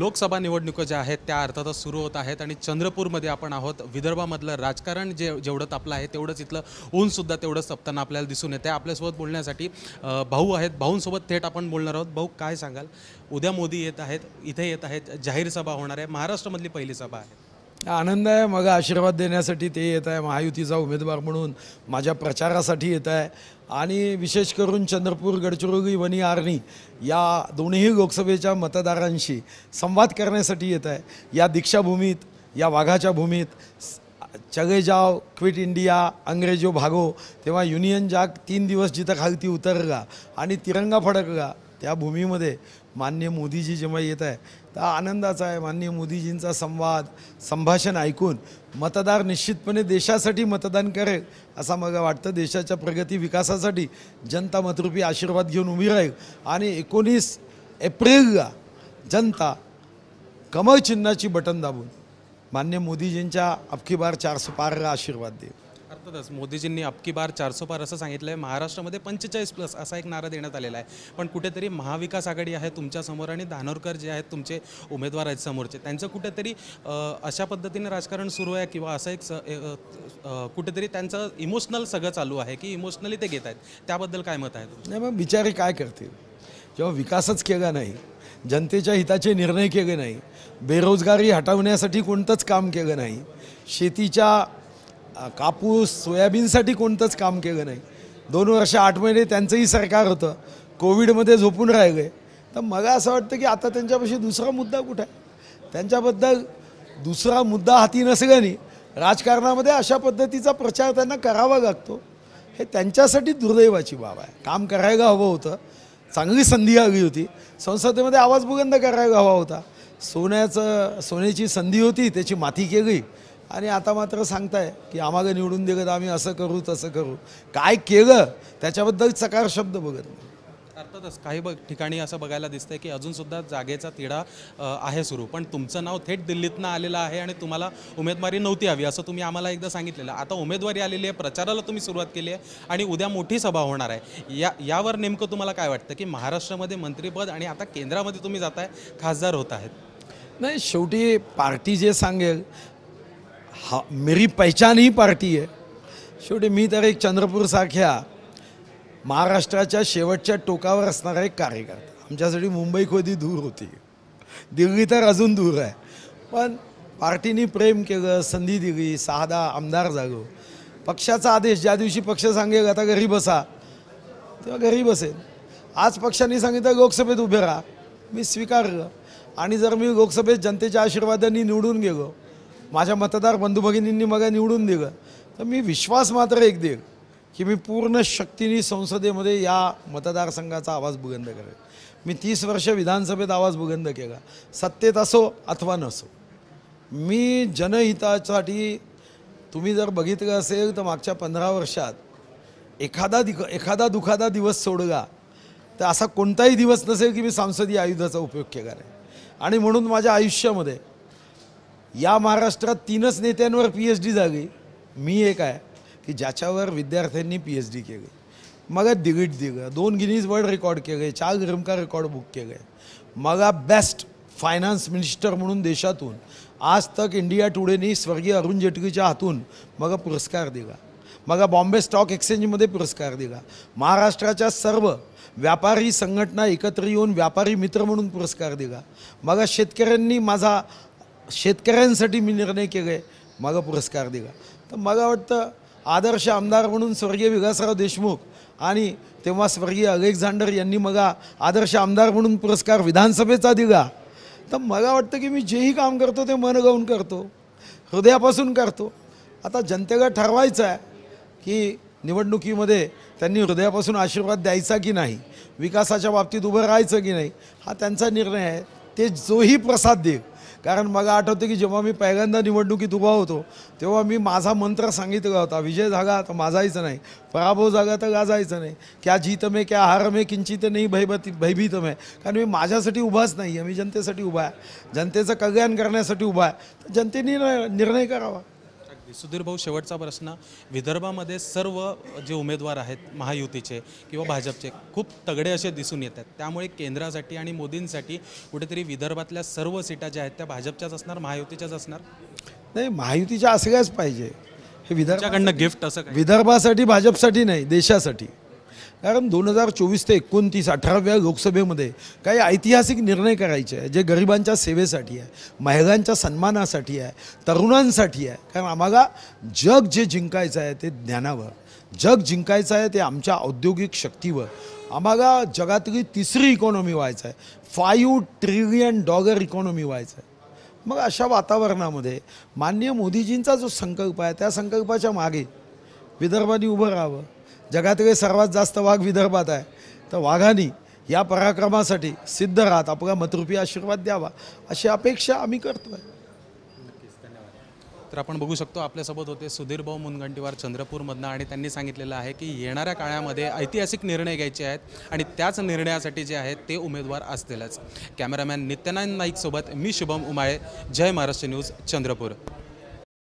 लोकसभा निवडणुका ज्या आहेत त्या अर्थातच सुरू होत आहेत आणि चंद्रपूरमध्ये आपण आहोत विदर्भामधलं राजकारण जे जेवढं तापलं आहे तेवढंच इथलं ऊनसुद्धा तेवढंच तापताना आपल्याला दिसून येते आपल्यासोबत बोलण्यासाठी भाऊ आहेत भाऊंसोबत थेट आपण बोलणार आहोत भाऊ काय सांगाल उद्या मोदी येत आहेत इथे येत आहेत जाहीर सभा होणार आहे महाराष्ट्रामधली पहिली सभा आहे आनंद आहे मग आशीर्वाद देण्यासाठी ते येत आहे महायुतीचा उमेदवार म्हणून माझ्या प्रचारासाठी येत आहे आणि विशेष करून चंद्रपूर गडचिरोली वनी आर्णी या दोन्ही लोकसभेच्या मतदारांशी संवाद करण्यासाठी येत आहे या दीक्षाभूमीत या वाघाच्या भूमीत चगे जाव क्विट इंडिया अंग्रेजो भागो तेव्हा युनियन जाग तीन दिवस जिथं खालती उतरगा आणि तिरंगा फडकला त्या भूमीमध्ये माननीय मोदीजी जेव्हा येत आहे तर आनंदाचा आहे माननीय मोदीजींचा संवाद संभाषण ऐकून मतदार निश्चितपणे देशासाठी मतदान करेल असा मला वाटतं देशाच्या प्रगती विकासासाठी जनता मतरूपी आशीर्वाद घेऊन उभी राहील आणि एकोणीस एप्रिलला जनता कमळ चिन्हाची बटन दाबून मान्य मोदीजींच्या अबकी बार चारशे पार आशीर्वाद देईल अर्थातच मोदीजींनी अबकी बार चारसो पार असं सांगितलं आहे महाराष्ट्रामध्ये पंचेचाळीस प्लस असा एक नारा देण्यात आलेला आहे पण कुठेतरी महाविकास आघाडी आहे तुमच्यासमोर आणि धानोरकर जे आहेत तुमचे उमेदवार आहेत समोरचे त्यांचं कुठेतरी अशा पद्धतीने राजकारण सुरू आहे किंवा असं एक कुठेतरी त्यांचं इमोशनल सगळं चालू आहे की इमोशनली ते घेत आहेत त्याबद्दल काय मत आहे नाही मग बिचारे काय करतील किंवा विकासच केला नाही जनतेच्या हिताचे निर्णय केले नाही बेरोजगारी हटवण्यासाठी कोणतंच काम केलं नाही शेतीच्या कापूस सोयाबीनसाठी कोणतंच काम केलं नाही दोन वर्ष आठ महिने त्यांचंही सरकार होतं कोविडमध्ये झोपून राहिले तर मला असं वाटतं की आता त्यांच्यापाशी दुसरा मुद्दा कुठे आहे त्यांच्याबद्दल दुसरा मुद्दा हाती नसल्याने राजकारणामध्ये अशा पद्धतीचा प्रचार त्यांना करावा लागतो हे त्यांच्यासाठी दुर्दैवाची बाब आहे काम करायला हवं होतं चांगली संधी आली होती संसदेमध्ये आवाज बुगंध करायला हवा होता सोन्याचं सोन्याची संधी होती त्याची माती केली आणि आता मात्र सांगताय की आम्हाला निवडून देगत आम्ही असं करू तसं करू काय केलं त्याच्याबद्दल चकार शब्द बघत अर्थातच काही बघ ठिकाणी असं बघायला दिसतंय की अजूनसुद्धा जागेचा तिढा आहे सुरू पण तुमचं नाव थेट दिल्लीतनं आलेलं आहे आणि तुम्हाला उमेदवारी नव्हती हवी असं तुम्ही आम्हाला एकदा सांगितलेलं आता उमेदवारी आलेली आहे प्रचाराला तुम्ही सुरुवात केली आहे आणि उद्या मोठी सभा होणार आहे या यावर नेमकं तुम्हाला काय वाटतं की महाराष्ट्रामध्ये मंत्रीपद आणि आता केंद्रामध्ये तुम्ही जाताय खासदार होत आहेत नाही शेवटी पार्टी जे सांगेल हा मेरी पहचान ही पार्टी आहे शेवटी मी तर एक चंद्रपूरसारख्या महाराष्ट्राच्या शेवटच्या टोकावर असणारा एक कार्यकर्ता आमच्यासाठी मुंबई खोदी दूर होती दिल्ली तर अजून दूर आहे पण पार्टीने प्रेम केलं संधी दिली साधा आमदार जागो पक्षाचा आदेश ज्या दिवशी पक्ष सांगेल आता घरी बसा तेव्हा घरी बसेल आज पक्षाने सांगितलं लोकसभेत उभे राहा मी स्वीकारलं आणि जर मी लोकसभेत जनतेच्या आशीर्वादांनी निवडून गेलो माझ्या मतदार बंधू भगिनींनी मग निवडून दिलं तर मी विश्वास मात्र एक देईल की मी पूर्ण शक्तीने संसदेमध्ये या मतदारसंघाचा आवाज बुगंद करेल मी तीस वर्ष विधानसभेत आवाज बुगंद केला सत्तेत असो अथवा नसो मी जनहितासाठी तुम्ही जर बघितलं असेल तर मागच्या पंधरा वर्षात एखादा दिक एखादा दुखादा दिवस सोडला तर असा कोणताही दिवस नसेल की मी सांसदीय आयुधाचा उपयोग केला नाही आणि म्हणून माझ्या आयुष्यामध्ये या महाराष्ट्रात तीनच नेत्यांवर पी एच डी झाली मी एक आहे की ज्याच्यावर विद्यार्थ्यांनी पी एच डी केली मग दिगिट दिलं दोन गिनीज वर्ल्ड रेकॉर्ड केले चार ग्रमका रेकॉर्ड बुक केले मगा बेस्ट फायनान्स मिनिस्टर म्हणून देशातून आज तक इंडिया टुडेनी स्वर्गीय अरुण जेटलीच्या हातून मग पुरस्कार दिला मग बॉम्बे स्टॉक एक्सचेंजमध्ये पुरस्कार दिला महाराष्ट्राच्या सर्व व्यापारी संघटना एकत्र येऊन व्यापारी मित्र म्हणून पुरस्कार दिला मग शेतकऱ्यांनी माझा शेतकऱ्यांसाठी मी निर्णय केले मागं पुरस्कार दिला तर मला वाटतं आदर्श आमदार म्हणून स्वर्गीय विकासराव देशमुख आणि तेव्हा स्वर्गीय अलेक्झांडर यांनी मला आदर्श आमदार म्हणून पुरस्कार विधानसभेचा दिला तर मला वाटतं की मी जेही काम करतो ते मन गाऊन करतो हृदयापासून करतो आता जनतेला ठरवायचं आहे की निवडणुकीमध्ये त्यांनी हृदयापासून आशीर्वाद द्यायचा की नाही विकासाच्या बाबतीत उभं राहायचं की नाही हा त्यांचा निर्णय आहे ते जोही प्रसाद देईल कारण मग आठवतं की जेव्हा मी पहिल्यांदा निवडणुकीत उभा होतो तेव्हा मी माझा मंत्र सांगितला होता विजय जागा तर माझायचं नाही पराभव जागा तर गाजायचं नाही क्या जीत मे क्या हार मे किंचित नाही भयभती भयभीत मे कारण मी माझ्यासाठी उभाच नाही आहे मी जनतेसाठी उभा आहे जनतेचं कल्याण करण्यासाठी उभा आहे तर जनतेने निर्णय करावा सुधीर भाऊ शेवटचा प्रश्न विदर्भामध्ये सर्व जे उमेदवार आहेत महायुतीचे किंवा भाजपचे खूप तगडे असे दिसून येतात त्यामुळे केंद्रासाठी आणि मोदींसाठी कुठेतरी विदर्भातल्या सर्व सीटा ज्या आहेत त्या भाजपच्याच असणार महायुतीच्याच असणार नाही महायुतीच्या असल्याच पाहिजे हे विदर्भाकडनं गिफ्ट असं विदर्भासाठी भाजपसाठी नाही देशासाठी कारण दोन हजार चोवीस ते एकोणतीस अठराव्या लोकसभेमध्ये काही ऐतिहासिक निर्णय करायचे आहे जे गरिबांच्या सेवेसाठी आहे महिलांच्या सन्मानासाठी आहे तरुणांसाठी आहे कारण आम्हाला जग जे जिंकायचं आहे ते ज्ञानावर जग जिंकायचं आहे ते आमच्या औद्योगिक शक्तीवर आम्हाला जगातली तिसरी इकॉनॉमी व्हायचं आहे फाईव्ह ट्रिलियन डॉलर इकॉनॉमी व्हायचं आहे मग अशा वातावरणामध्ये माननीय मोदीजींचा जो संकल्प आहे त्या संकल्पाच्या मागे विदर्भाने उभं राहावं जगातील सर्वात जास्त वाघ विदर्भात आहे तर वाघांनी या पराक्रमासाठी सिद्ध राहत आपला मतरूपी आशीर्वाद द्यावा अशी अपेक्षा आम्ही करतो आहे तर आपण बघू शकतो आपल्यासोबत होते सुधीर भाऊ मुनगंटीवार चंद्रपूरमधनं आणि त्यांनी सांगितलेलं आहे की येणाऱ्या काळामध्ये ऐतिहासिक निर्णय घ्यायचे आहेत आणि त्याच निर्णयासाठी जे आहेत ते उमेदवार असतीलच कॅमेरामॅन नित्यानंद नाईकसोबत मी शुभम उमाळे जय महाराष्ट्र न्यूज चंद्रपूर